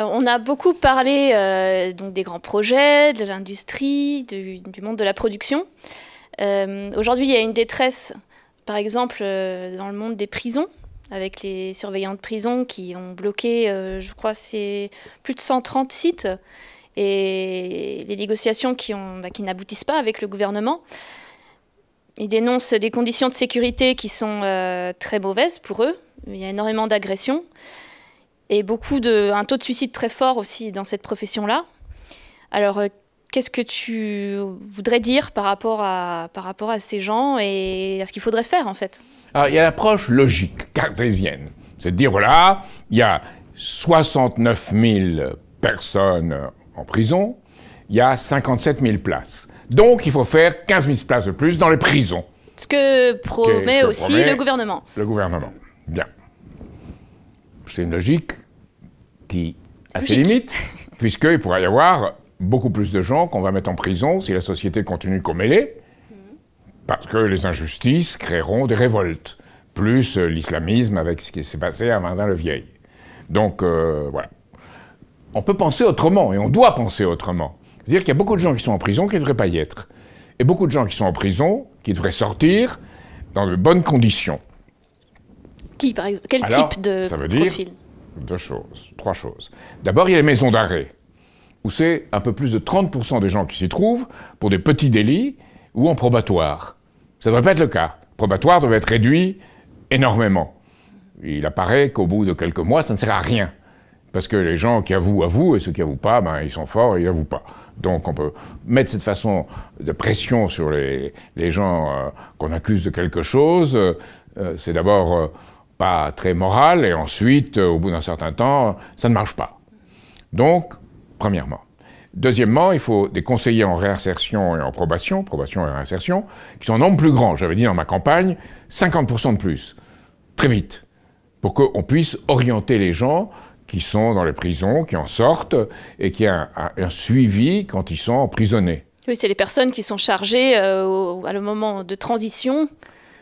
Euh, on a beaucoup parlé euh, des grands projets, de l'industrie, du, monde de la production. Euh, aujourd'hui, il y a une détresse, par exemple, dans le monde des prisons, avec les surveillants de prison qui ont bloqué, je crois, c'est plus de 130 sites, et les négociations bah, qui n'aboutissent pas avec le gouvernement. Ils dénoncent des conditions de sécurité qui sont très mauvaises pour eux. Il y a énormément d'agressions et beaucoup de, un taux de suicide très fort aussi dans cette profession-là. Alors, euh, qu'est-ce que tu voudrais dire par rapport à, par rapport à ces gens et à ce qu'il faudrait faire en fait Alors, il y a l'approche logique cartésienne. C'est de dire, voilà, il y a 69 000 personnes en prison, il y a 57 000 places. Donc, il faut faire 15 000 places de plus dans les prisons. Ce que promet aussi le gouvernement. Le gouvernement. Bien c'est une logique qui a ses limites, puisqu'il pourrait y avoir beaucoup plus de gens qu'on va mettre en prison si la société continue comme elle est, parce que les injustices créeront des révoltes, plus euh, l'islamisme avec ce qui s'est passé à Vendin le Vieil. Donc euh, voilà. On peut penser autrement, et on doit penser autrement. C'est-à-dire qu'il y a beaucoup de gens qui sont en prison qui ne devraient pas y être. Et beaucoup de gens qui sont en prison, qui devraient sortir dans de bonnes conditions par Quel type de ça profil Deux choses, trois choses. D'abord, il y a les maisons d'arrêt, où c'est un peu plus de 30% des gens qui s'y trouvent pour des petits délits ou en probatoire. Ça ne devrait pas être le cas. probatoire devrait être réduit énormément. Il apparaît qu'au bout de quelques mois, ça ne sert à rien. Parce que les gens qui avouent, avouent, et ceux qui avouent pas, ben, ils sont forts et ils n'avouent pas. Donc on peut mettre cette façon de pression sur les, les gens euh, qu'on accuse de quelque chose. Euh, c'est d'abord euh, pas très moral et ensuite, euh, au bout d'un certain temps, ça ne marche pas. Donc, premièrement. Deuxièmement, il faut des conseillers en réinsertion et en probation, probation et réinsertion, qui sont en nombre plus grand, j'avais dit dans ma campagne, 50% de plus, très vite, pour qu'on puisse orienter les gens qui sont dans les prisons, qui en sortent, et qui a un, suivi quand ils sont emprisonnés. Oui, c'est les personnes qui sont chargées euh, au, à le moment de transition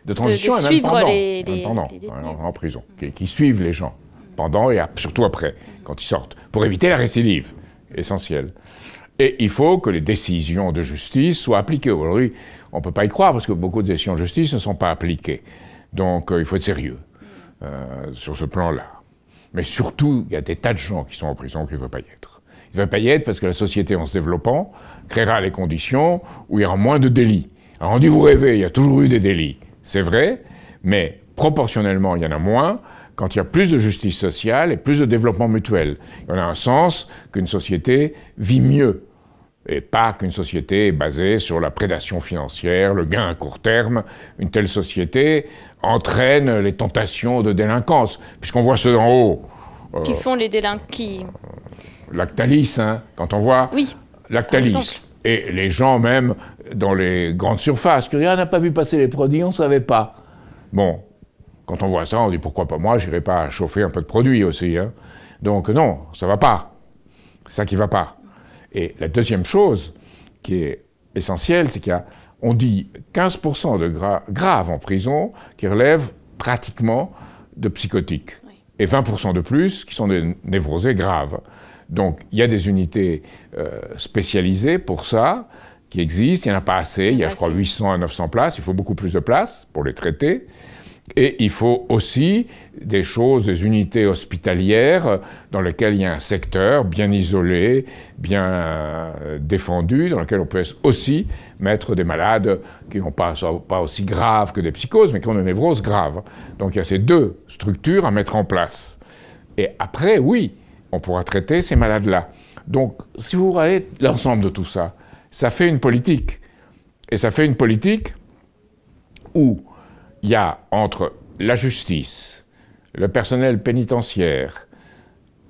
de transition et même suivre pendant, les, euh, en, prison, qui, suivent les gens pendant et surtout après, quand ils sortent, pour éviter la récidive, essentielle. Et il faut que les décisions de justice soient appliquées. Aujourd'hui, on ne peut pas y croire parce que beaucoup de décisions de justice ne sont pas appliquées. Donc euh, il faut être sérieux euh, sur ce plan-là. Mais surtout, il y a des tas de gens qui sont en prison qui ne veulent pas y être. Ils ne veulent pas y être parce que la société, en se développant, créera les conditions où il y aura moins de délits. Alors on dit, vous rêvez, il y a toujours eu des délits. C'est vrai, mais proportionnellement, il y en a moins quand il y a plus de justice sociale et plus de développement mutuel. On a un sens qu'une société vit mieux et pas qu'une société est basée sur la prédation financière, le gain à court terme. Une telle société entraîne les tentations de délinquance, puisqu'on voit ceux d'en haut. Euh, qui font les délinquants. Lactalis, hein, quand on voit oui, Lactalis et les gens même dans les grandes surfaces, que rien n'a pas vu passer les produits, on ne savait pas. Bon, quand on voit ça, on dit pourquoi pas moi, j'irai pas chauffer un peu de produits aussi. Hein. Donc non, ça va pas. C'est ça qui va pas. Et la deuxième chose qui est essentielle, c'est qu'on on dit 15% de graves en prison qui relèvent pratiquement de psychotiques. Et 20% de plus qui sont des névrosés graves. Donc il y a des unités euh, spécialisées pour ça qui existent. Il n'y en a pas assez. Il y a, je crois, 800 à 900 places. Il faut beaucoup plus de places pour les traiter. Et il faut aussi des choses, des unités hospitalières dans lesquelles il y a un secteur bien isolé, bien euh, défendu, dans lequel on peut aussi mettre des malades qui n'ont pas, pas aussi graves que des psychoses, mais qui ont des névroses graves. Donc il y a ces deux structures à mettre en place. Et après, oui, on pourra traiter ces malades-là. Donc, si vous regardez l'ensemble de tout ça, ça fait une politique. Et ça fait une politique où il y a entre la justice, le personnel pénitentiaire,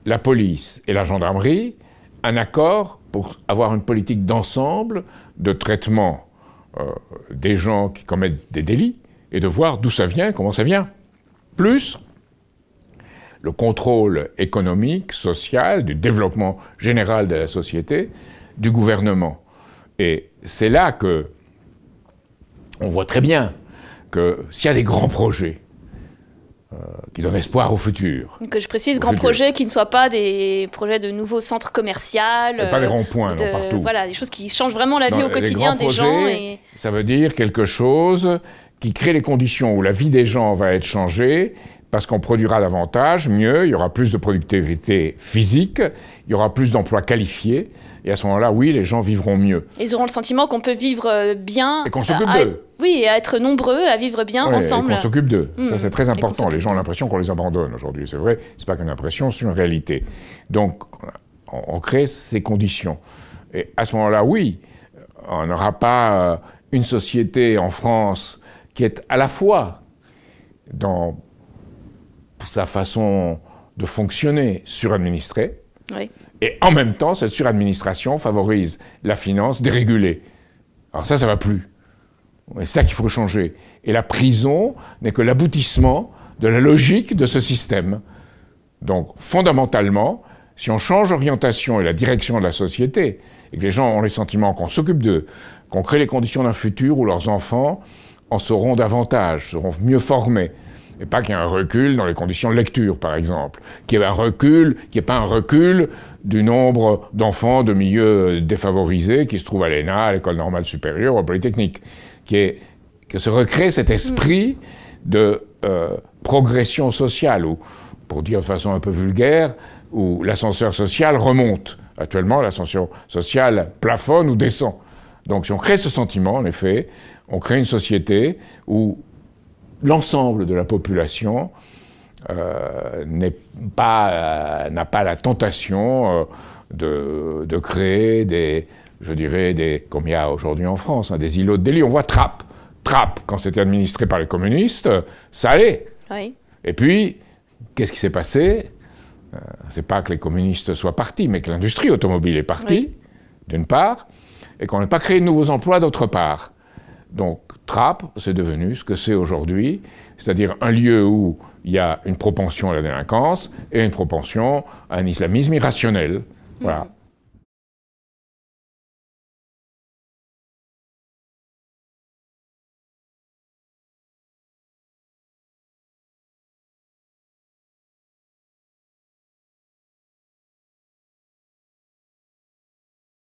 la police et la gendarmerie un accord pour avoir une politique d'ensemble de traitement euh, des gens qui commettent des délits et de voir d'où ça vient, comment ça vient. Plus le contrôle économique, social, du développement général de la société, du gouvernement. Et c'est là que on voit très bien que s'il y a des grands projets euh, qui donnent espoir au futur. Que je précise, grands projets qui ne soient pas des projets de nouveaux centres commerciaux. pas des euh, ronds-points, partout. Voilà, des choses qui changent vraiment la vie au quotidien des gens. Et... Ça veut dire quelque chose qui crée les conditions où la vie des gens va être changée parce qu'on produira davantage, mieux, il y aura plus de productivité physique, il y aura plus d'emplois qualifiés, et à ce moment-là, oui, les gens vivront mieux. Ils auront le sentiment qu'on peut vivre euh, bien. Et qu'on s'occupe d'eux. Oui, et à être nombreux, à vivre bien ensemble. Et qu'on s'occupe d'eux. Hmm. Ça, c'est très important. Les gens ont l'impression qu'on les abandonne aujourd'hui. C'est vrai, c'est pas qu'une impression, c'est une réalité. Donc, on, crée ces conditions. Et à ce moment-là, oui, on n'aura pas euh, une société en France qui est à la fois dans sa façon de fonctionner suradministrée. Et en même temps, cette suradministration favorise la finance dérégulée. Alors ça, ça va plus. C'est ça qu'il faut changer. Et la prison n'est que l'aboutissement de la logique de ce système. Donc, fondamentalement, si on change l'orientation et la direction de la société, et que les gens ont les sentiments qu'on s'occupe d'eux, qu'on crée les conditions d'un futur où leurs enfants en seront davantage, seront mieux formés, et pas qu'il y ait un recul dans les conditions de lecture, par exemple, qu'il y ait un recul, qu'il n'y ait pas un recul du nombre d'enfants de milieux défavorisés qui se trouvent à l'ENA, à l'École normale supérieure ou à Polytechnique, qui se recrée cet esprit de euh, progression sociale, ou pour dire de façon un peu vulgaire, où l'ascenseur social remonte. Actuellement, l'ascenseur sociale plafonne ou descend. Donc si on crée ce sentiment, en effet, on crée une société où l'ensemble de la population euh, euh, n'a pas, la tentation euh, de, créer des, je dirais, des, comme il y a aujourd'hui en France, hein, des îlots de délit. On voit Trappe. Trappe, quand c'était administré par les communistes, ça allait. Et puis, qu'est-ce qui s'est passé C'est pas que les communistes soient partis, mais que l'industrie automobile est partie, d'une part, et qu'on n'a pas créé de nouveaux emplois, d'autre part. Donc, trappe c'est devenu ce que c'est aujourd'hui, c'est-à-dire un lieu où il y a une propension à la délinquance et une propension à un islamisme irrationnel. Voilà.